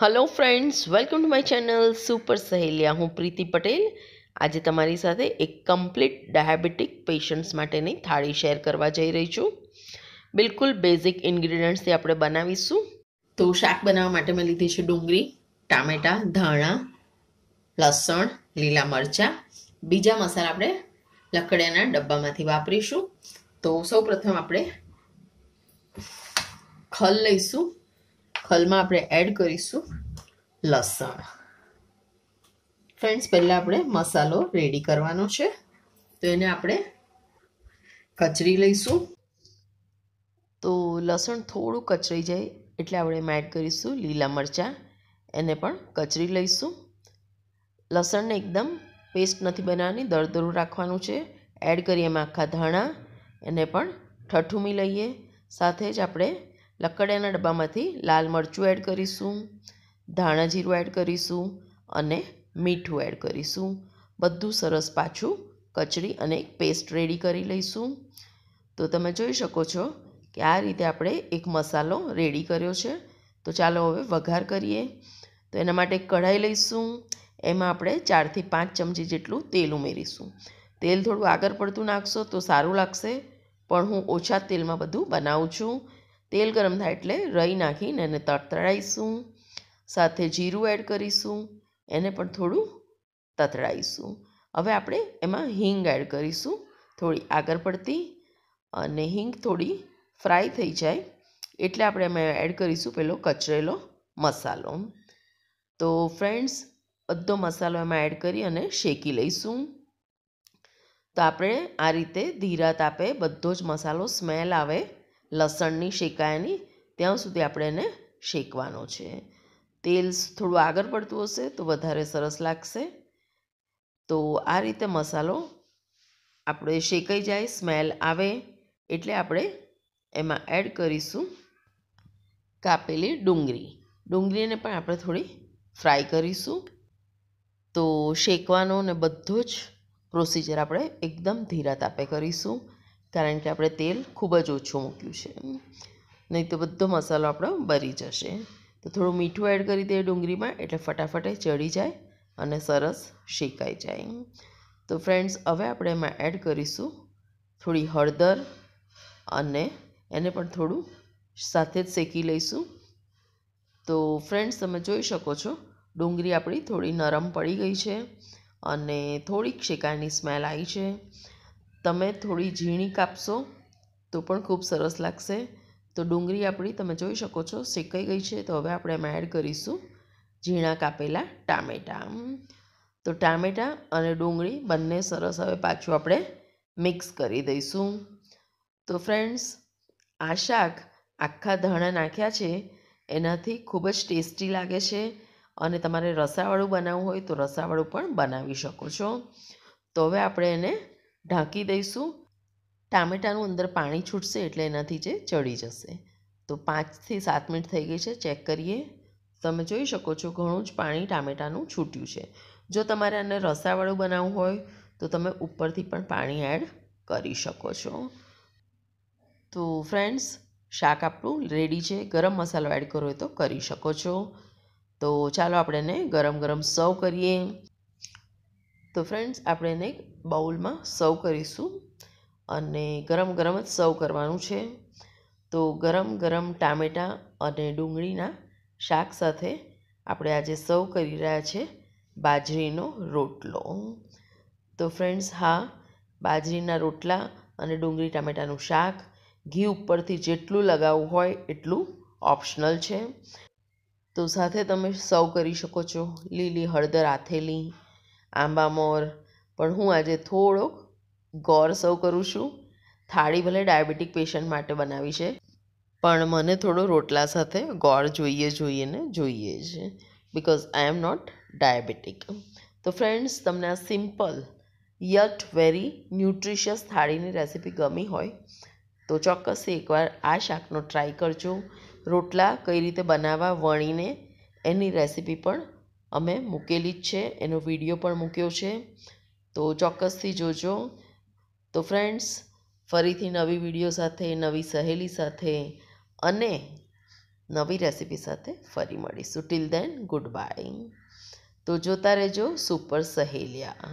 hello friends welcome to my channel super Saheliya હું પ્રીતિ પટેલ આજે તમારી સાથે એક કમ્પ્લીટ ડાયાબિટીક પેશન્ટ્સ માટેની થાળી શેર કરવા જઈ રહી છું બિલકુલ બેઝિક ઇન્ગ્રીડિયન્ટ્સથી આપણે બનાવીશું તો શાક બનાવવા માટે મેં લીધી છે ડુંગળી ટામેટાં ધાણા લસણ લીલા મરચાં બીજા મસાલા આપણે લકડિયાના ડબ્બામાંથી વાપરીશું તો સૌ પ્રથમ આપણે ખલ લઈશું હલમાં આપણે એડ કરીશું લસણ ફ્રેન્ડ્સ પહેલાં આપણે મસાલો રેડી કરવાનો છે તો એને આપણે કચરી લઈશું તો લસણ થોડું કચરાઈ જાય એટલે આપણે એમાં એડ કરીશું લીલા મરચાં એને પણ કચરી લઈશું લસણને એકદમ પેસ્ટ નથી બનાવવાની દરદરું રાખવાનું છે એડ કરીએ એમાં આખા ધાણા એને પણ ઠઠુમી લઈએ સાથે જ આપણે લકડિયાના ડબ્બામાંથી લાલ મરચું એડ કરીશું ધાણા જીરું એડ કરીશું અને મીઠું એડ કરીશું બધું સરસ પાછું કચડી અને એક પેસ્ટ રેડી કરી લઈશું તો તમે જોઈ શકો છો કે આ રીતે આપણે એક મસાલો રેડી કર્યો છે તો ચાલો હવે વઘાર કરીએ તો એના માટે કઢાઈ લઈશું એમાં આપણે ચારથી પાંચ ચમચી જેટલું તેલ ઉમેરીશું તેલ થોડું આગળ પડતું નાખશો તો સારું લાગશે પણ હું ઓછા તેલમાં બધું બનાવું છું તેલ ગરમ થાય એટલે રહી નાખીને એને તતડાઈશું સાથે જીરું એડ કરીશું એને પણ થોડું તતડાઈશું હવે આપણે એમાં હિંગ એડ કરીશું થોડી આગળ પડતી અને હિંગ થોડી ફ્રાય થઈ જાય એટલે આપણે એમાં એડ કરીશું પેલો કચરેલો મસાલો તો ફ્રેન્ડ્સ બધો મસાલો એમાં એડ કરી અને શેકી લઈશું તો આપણે આ રીતે ધીરા તાપે બધો જ મસાલો સ્મેલ આવે લસણની શેકાયની ત્યાં સુધી આપણે એને શેકવાનો છે તેલ થોડું આગળ પડતું હશે તો વધારે સરસ લાગશે તો આ રીતે મસાલો આપણે શેકાઈ જાય સ્મેલ આવે એટલે આપણે એમાં એડ કરીશું કાપેલી ડુંગળી ડુંગળીને પણ આપણે થોડી ફ્રાય કરીશું તો શેકવાનો ને બધો જ પ્રોસીજર આપણે એકદમ ધીરા તાપે કરીશું કારણ કે આપણે તેલ ખૂબ જ ઓછું મૂક્યું છે નહીં તો બધો મસાલો આપણો બરી જશે તો થોડું મીઠું એડ કરી દઈએ ડુંગળીમાં એટલે ફટાફટ ચડી જાય અને સરસ શેકાઈ જાય તો ફ્રેન્ડ્સ હવે આપણે એમાં એડ કરીશું થોડી હળદર અને એને પણ થોડું સાથે જ શેકી લઈશું તો ફ્રેન્ડ્સ તમે જોઈ શકો છો ડુંગળી આપણી થોડી નરમ પડી ગઈ છે અને થોડીક શેકાની સ્મેલ આવી છે તમે થોડી ઝીણી કાપશો તો પણ ખૂબ સરસ લાગશે તો ડુંગળી આપણી તમે જોઈ શકો છો શેકાઈ ગઈ છે તો હવે આપણે એમાં એડ કરીશું ઝીણા કાપેલા ટામેટાં તો ટામેટાં અને ડુંગળી બંને સરસ હવે પાછું આપણે મિક્સ કરી દઈશું તો ફ્રેન્ડ્સ આ શાક આખા ધાણા નાખ્યા છે એનાથી ખૂબ જ ટેસ્ટી લાગે છે અને તમારે રસાવાળું બનાવવું હોય તો રસાવાળું પણ બનાવી શકો છો તો હવે આપણે એને ઢાંકી દઈશું ટામેટાનું અંદર પાણી છૂટશે એટલે એનાથી જે ચડી જશે તો પાંચથી સાત મિનિટ થઈ ગઈ છે ચેક કરીએ તમે જોઈ શકો છો ઘણું જ પાણી ટામેટાનું છૂટ્યું છે જો તમારે આને રસાવાળું બનાવવું હોય તો તમે ઉપરથી પણ પાણી એડ કરી શકો છો તો ફ્રેન્ડ્સ શાક આપણું રેડી છે ગરમ મસાલો એડ કરો હોય તો કરી શકો છો તો ચાલો આપણે એને ગરમ ગરમ સર્વ કરીએ તો ફ્રેન્ડ્સ આપણે એને બાઉલમાં સર્વ કરીશું અને ગરમ ગરમ જ સર્વ કરવાનું છે તો ગરમ ગરમ ટામેટાં અને ડુંગળીના શાક સાથે આપણે આજે સર્વ કરી રહ્યા છે બાજરીનો રોટલો તો ફ્રેન્ડ્સ હા બાજરીના રોટલા અને ડુંગળી ટામેટાનું શાક ઘી ઉપરથી જેટલું લગાવવું હોય એટલું ઓપ્શનલ છે તો સાથે તમે સર્વ કરી શકો છો લીલી હળદર આથેલી આંબા મોર પણ હું આજે થોડોક ગોળ સર્વ કરું છું થાળી ભલે ડાયાબિટીક પેશન્ટ માટે બનાવી છે પણ મને થોડો રોટલા સાથે ગોળ જોઈએ જોઈએ ને જોઈએ છે because I am not diabetic તો ફ્રેન્ડ્સ તમને આ સિમ્પલ યટ વેરી ન્યુટ્રિશિયસ થાળીની રેસીપી ગમી હોય તો ચોક્કસ એકવાર આ શાકનો ટ્રાય કરજો રોટલા કઈ રીતે બનાવવા વણીને એની રેસીપી પણ અમે મૂકેલી જ છે એનો વિડીયો પણ મૂક્યો છે તો ચોક્કસથી જોજો તો ફ્રેન્ડ્સ ફરીથી નવી વિડીયો સાથે નવી સહેલી સાથે અને નવી રેસીપી સાથે ફરી મળીશું ટિલ દેન ગુડ બાય તો જોતા રહેજો સુપર સહેલિયા